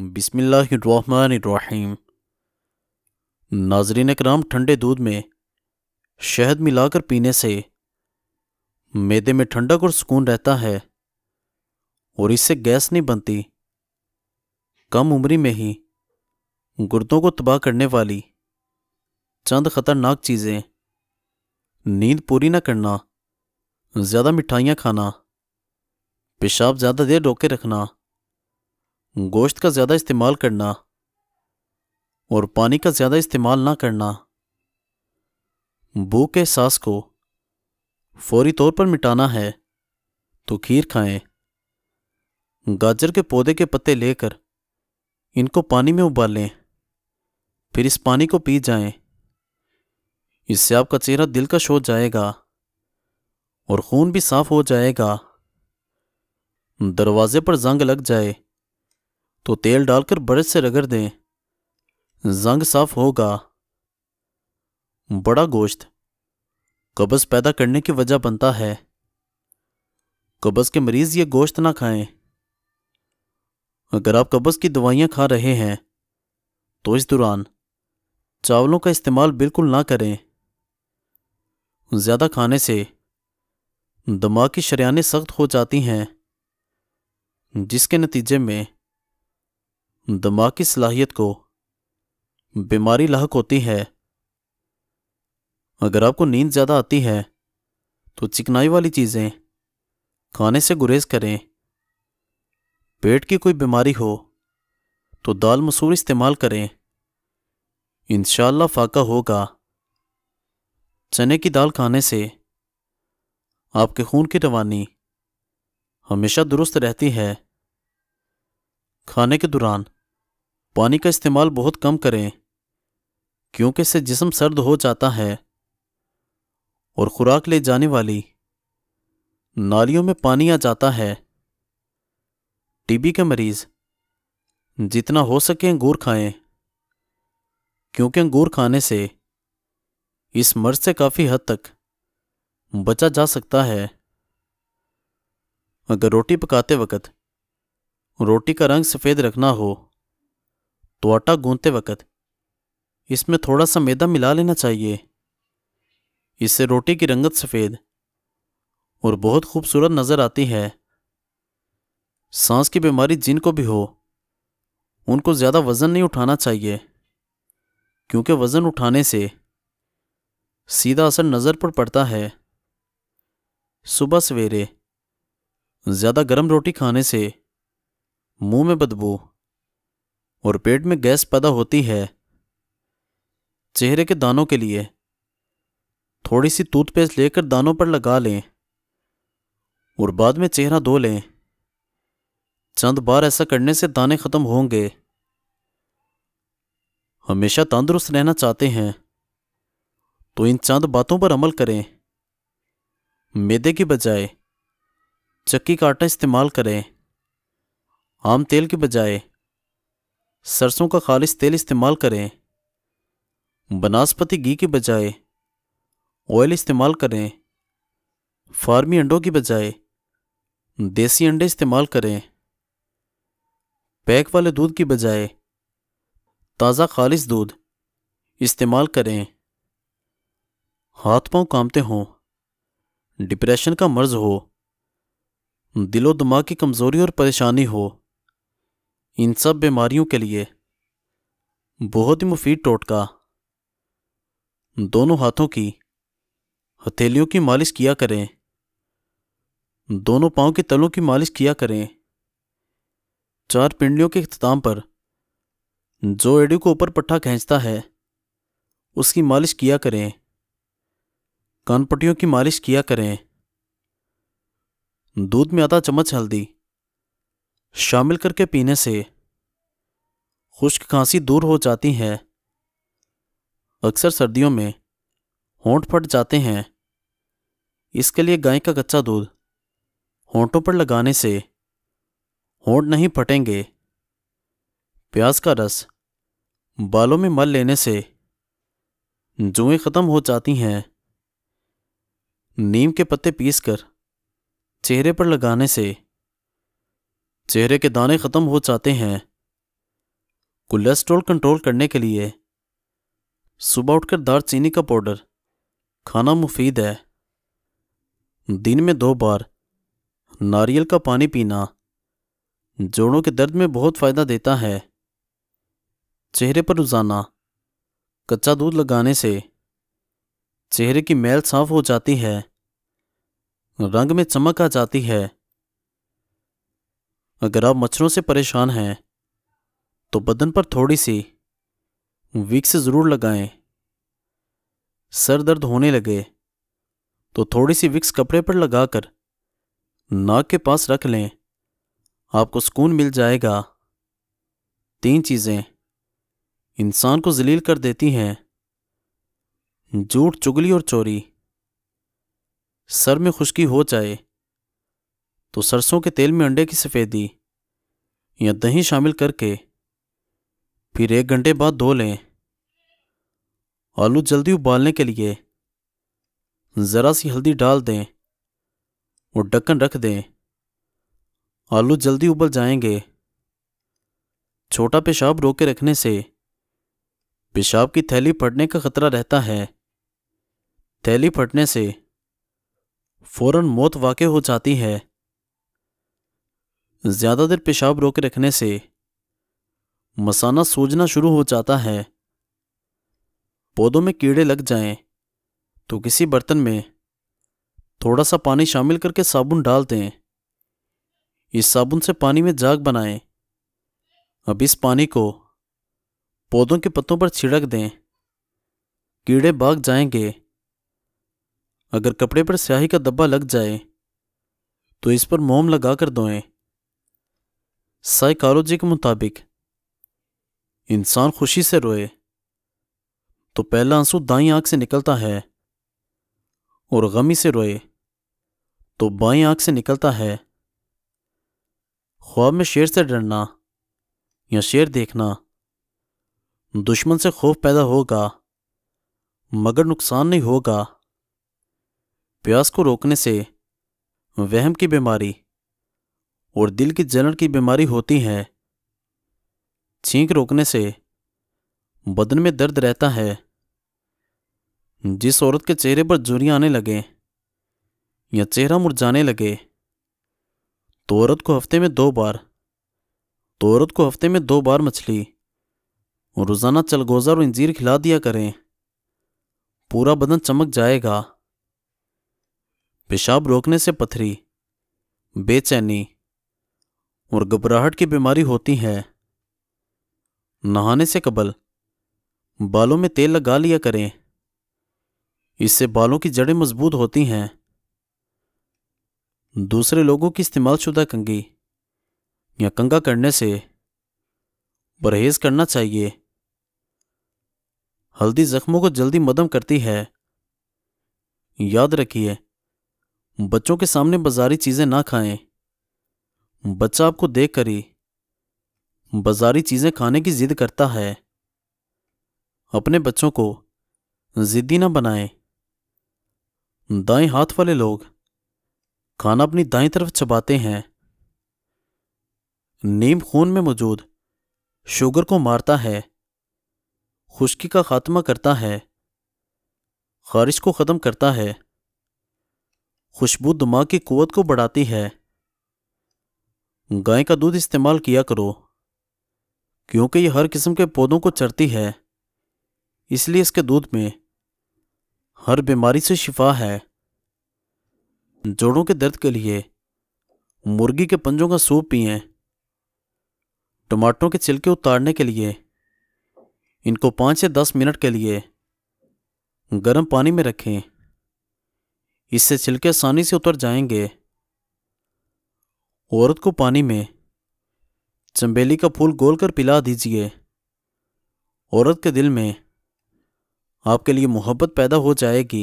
बिस्मिल्लाम नाजरीन कराम ठंडे दूध में शहद मिलाकर पीने से मैदे में ठंडक और सुकून रहता है और इससे गैस नहीं बनती कम उम्री में ही गुर्दों को तबाह करने वाली चंद खतरनाक चीज़ें नींद पूरी ना करना ज़्यादा मिठाइयाँ खाना पेशाब ज़्यादा देर रोके रखना गोश्त का ज़्यादा इस्तेमाल करना और पानी का ज़्यादा इस्तेमाल ना करना भूख के एहसास को फौरी तौर पर मिटाना है तो खीर खाएं गाजर के पौधे के पत्ते लेकर इनको पानी में उबालें फिर इस पानी को पी जाएं। इससे आपका चेहरा दिलकश हो जाएगा और खून भी साफ हो जाएगा दरवाजे पर जंग लग जाए तो तेल डालकर ब्रश से रगड़ दें जंग साफ होगा बड़ा गोश्त कब्ज़ पैदा करने की वजह बनता है कब्ज़ के मरीज़ ये गोश्त ना खाएं अगर आप कब्ज़ की दवाइयां खा रहे हैं तो इस दौरान चावलों का इस्तेमाल बिल्कुल ना करें ज़्यादा खाने से दिमाग की शरियाने सख्त हो जाती हैं जिसके नतीजे में दिमाग की सलाहियत को बीमारी लाक होती है अगर आपको नींद ज़्यादा आती है तो चिकनाई वाली चीज़ें खाने से गुरेज करें पेट की कोई बीमारी हो तो दाल मसूर इस्तेमाल करें इन फाका होगा चने की दाल खाने से आपके खून की रवानी हमेशा दुरुस्त रहती है खाने के दौरान पानी का इस्तेमाल बहुत कम करें क्योंकि इससे जिसम सर्द हो जाता है और ख़ुराक ले जाने वाली नालियों में पानी आ जाता है टीबी के मरीज़ जितना हो सके अंगूर खाएं क्योंकि अंगूर खाने से इस मर्ज से काफ़ी हद तक बचा जा सकता है अगर रोटी पकाते वक्त रोटी का रंग सफ़ेद रखना हो तो आटा गूंथते वक्त इसमें थोड़ा सा मैदा मिला लेना चाहिए इससे रोटी की रंगत सफ़ेद और बहुत खूबसूरत नज़र आती है सांस की बीमारी जिनको भी हो उनको ज़्यादा वज़न नहीं उठाना चाहिए क्योंकि वज़न उठाने से सीधा असर नज़र पर पड़ता है सुबह सवेरे ज़्यादा गर्म रोटी खाने से मुंह में बदबू और पेट में गैस पैदा होती है चेहरे के दानों के लिए थोड़ी सी टूथपेस्ट लेकर दानों पर लगा लें और बाद में चेहरा धो लें चंद बार ऐसा करने से दाने ख़त्म होंगे हमेशा तंदुरुस्त रहना चाहते हैं तो इन चंद बातों पर अमल करें मैदे की बजाय चक्की का आटा इस्तेमाल करें आम तेल की बजाय सरसों का खालिश तेल इस्तेमाल करें बनास्पति घी के बजाय ऑयल इस्तेमाल करें फार्मी अंडों की बजाय देसी अंडे इस्तेमाल करें पैक वाले दूध की बजाय ताज़ा खालिश दूध इस्तेमाल करें हाथ पांव कामते हों डिप्रेशन का मर्ज हो दिलो दिमाग की कमज़ोरी और परेशानी हो इन सब बीमारियों के लिए बहुत ही मुफीद टोटका दोनों हाथों की हथेलियों की मालिश किया करें दोनों पांव के तलों की मालिश किया करें चार पिंडलियों के अख्ताम पर जो एड़ी को ऊपर पट्टा खींचता है उसकी मालिश किया करें कानपट्टियों की मालिश किया करें दूध में आधा चम्मच हल्दी शामिल करके पीने से खुश्क खांसी दूर हो जाती है अक्सर सर्दियों में होंठ फट जाते हैं इसके लिए गाय का कच्चा दूध होंठों पर लगाने से होंठ नहीं फटेंगे प्याज का रस बालों में मल लेने से जुएं ख़त्म हो जाती हैं नीम के पत्ते पीसकर चेहरे पर लगाने से चेहरे के दाने ख़त्म हो जाते हैं कोलेस्ट्रॉल कंट्रोल करने के लिए सुबह उठकर दार चीनी का पाउडर खाना मुफीद है दिन में दो बार नारियल का पानी पीना जोड़ों के दर्द में बहुत फ़ायदा देता है चेहरे पर रोज़ाना कच्चा दूध लगाने से चेहरे की मैल साफ हो जाती है रंग में चमक आ जाती है अगर आप मच्छरों से परेशान हैं तो बदन पर थोड़ी सी विक्स ज़रूर लगाएं। सर दर्द होने लगे तो थोड़ी सी विक्स कपड़े पर लगाकर नाक के पास रख लें आपको सुकून मिल जाएगा तीन चीज़ें इंसान को जलील कर देती हैं झूठ चुगली और चोरी सर में खुश्की हो जाए तो सरसों के तेल में अंडे की सफ़ेदी या दही शामिल करके फिर एक घंटे बाद धो लें आलू जल्दी उबालने के लिए ज़रा सी हल्दी डाल दें और ढक्कन रख दें आलू जल्दी उबल जाएंगे छोटा पेशाब रोके रखने से पेशाब की थैली फटने का खतरा रहता है थैली फटने से फौरन मौत वाक़ हो जाती है ज़्यादा देर पेशाब रोके रखने से मसाना सूजना शुरू हो जाता है पौधों में कीड़े लग जाएं तो किसी बर्तन में थोड़ा सा पानी शामिल करके साबुन डाल दें इस साबुन से पानी में जाग बनाएं अब इस पानी को पौधों के पत्तों पर छिड़क दें कीड़े भाग जाएंगे अगर कपड़े पर स्याही का दब्बा लग जाए तो इस पर मोम लगाकर धोएं साइकोलॉजी के मुताबिक इंसान खुशी से रोए तो पहला आंसू दाई आंख से निकलता है और गमी से रोए तो बाई आंख से निकलता है ख्वाब में शेर से डरना या शेर देखना दुश्मन से खौफ पैदा होगा मगर नुकसान नहीं होगा प्यास को रोकने से वहम की बीमारी और दिल की जलन की बीमारी होती है छींक रोकने से बदन में दर्द रहता है जिस औरत के चेहरे पर झुरियाँ आने लगे या चेहरा मुरझाने लगे तो औरत को हफ्ते में दो बार तो औरत को हफ्ते में दो बार मछली रोज़ाना चलगोजा और इंजीर खिला दिया करें पूरा बदन चमक जाएगा पेशाब रोकने से पथरी बेचैनी और घबराहट की बीमारी होती है नहाने से कबल बालों में तेल लगा लिया करें इससे बालों की जड़ें मजबूत होती हैं दूसरे लोगों की इस्तेमालशुदा कंगी या कंगा करने से परहेज करना चाहिए हल्दी जख्मों को जल्दी मदम करती है याद रखिए बच्चों के सामने बाजारी चीज़ें ना खाएं बच्चा आपको देख कर ही बाजारी चीज़ें खाने की जिद करता है अपने बच्चों को जिद्दी ना बनाए दाएं हाथ वाले लोग खाना अपनी दाएं तरफ चबाते हैं नीम खून में मौजूद शुगर को मारता है खुश्की का खात्मा करता है खारिश को ख़त्म करता है खुशबू दिमाग की कुवत को बढ़ाती है गाय का दूध इस्तेमाल किया करो क्योंकि ये हर किस्म के पौधों को चरती है इसलिए इसके दूध में हर बीमारी से शिफा है जोड़ों के दर्द के लिए मुर्गी के पंजों का सूप पिए टमाटरों के छिलके उतारने के लिए इनको पाँच से दस मिनट के लिए गर्म पानी में रखें इससे छिलके आसानी से उतर जाएंगे औरत को पानी में चंबेली का फूल गोल कर पिला दीजिए औरत के दिल में आपके लिए मोहब्बत पैदा हो जाएगी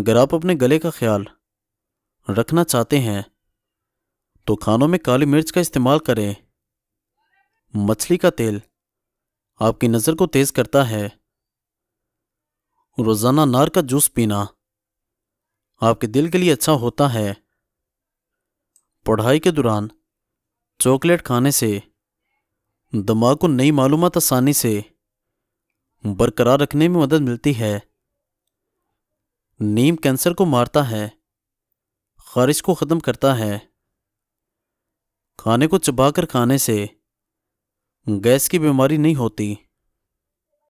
अगर आप अपने गले का ख्याल रखना चाहते हैं तो खानों में काली मिर्च का इस्तेमाल करें मछली का तेल आपकी नज़र को तेज़ करता है रोज़ाना नार का जूस पीना आपके दिल के लिए अच्छा होता है पढ़ाई के दौरान चॉकलेट खाने से दिमाग को नई मालूम आसानी से बरकरार रखने में मदद मिलती है नीम कैंसर को मारता है खारिश को ख़त्म करता है खाने को चबाकर खाने से गैस की बीमारी नहीं होती